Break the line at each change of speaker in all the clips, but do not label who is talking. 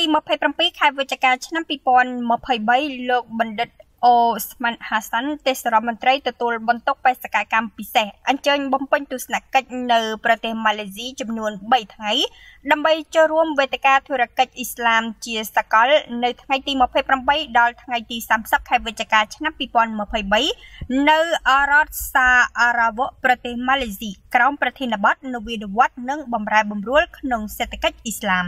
ទី27ខែវិច្ឆិកា ឆ្នាំ2023លោក បណ្ឌិតអូស្មានហាសាន់ទេសរដ្ឋមន្ត្រីទទួលបន្ទុកបេសកកម្មពិសេសអញ្ជើញបំពេញទស្សនកិច្ចនៅប្រទេសម៉ាឡេស៊ីចំនួន3ថ្ងៃដើម្បីចូលរួម វេទិកាធុរកិច្ចអ៊ីស្លាមជាសកល នៅថ្ងៃទី28ដល់ថ្ងៃទី30ខែវិច្ឆិកាឆ្នាំ2023នៅអរ៉តសាអារ៉ាវប្រទេសម៉ាឡេស៊ីក្រោមប្រធានបទនវានុវត្តន៍និងបំរែបំរួលក្នុងសេដ្ឋកិច្ចអ៊ីស្លាម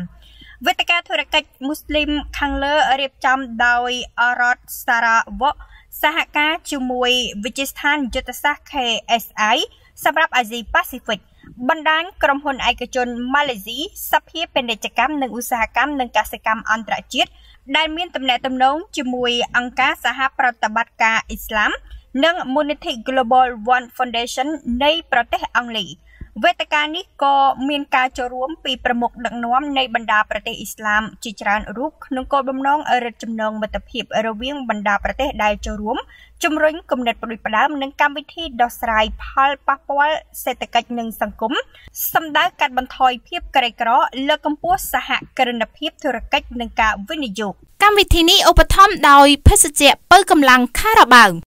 វេទិកាធុរកិច្ចមូស្លីមខាងលើរៀបចំដោយអរ៉តសារ៉ាវ៉កសហការជាមួយវិទ្យាស្ថានយុទ្ធសាស្ត្រ KSI សម្រាប់អាស៊ីប៉ាស៊ីហ្វិកបណ្ដាញក្រុមហ៊ុនឯកជនម៉ាឡេស៊ីសភាពាណិជ្ជកម្មនិងឧស្សាហកម្មនិងកសិកម្មអន្តរជាតិដែលមានទំនាក់ទំនងជាមួយអង្គការសហប្រតិបត្តិការអ៊ីស្លាមនិងមូលនិធិ Global One Foundation នៃប្រទេសអង់គ្លេសវេទិកានេះក៏មានការចូលរួមពីប្រមុខដឹកនាំនៃបណ្ដាប្រទេសអ៊ីស្លាមជាច្រើនរូបក្នុងគោលបំណងរឹតចំណងមិត្តភាពរវាងបណ្ដាប្រទេសដែលចូលរួមជំរុញគំនិតប្រដូចផ្ដើមនិងកម្មវិធីដោះស្រាយផលប៉ះពាល់សេដ្ឋកិច្ចនិងសង្គមសម្ដៅកាត់បន្ថយភាពក្រីក្រលើកកម្ពស់សហគ្រិនភាពធុរកិច្ចនិងការវិនិយោគកម្មវិធីនេះឧបត្ថម្ភដោយភេសជ្ជៈពៅកម្លាំងខារ៉ាបាវ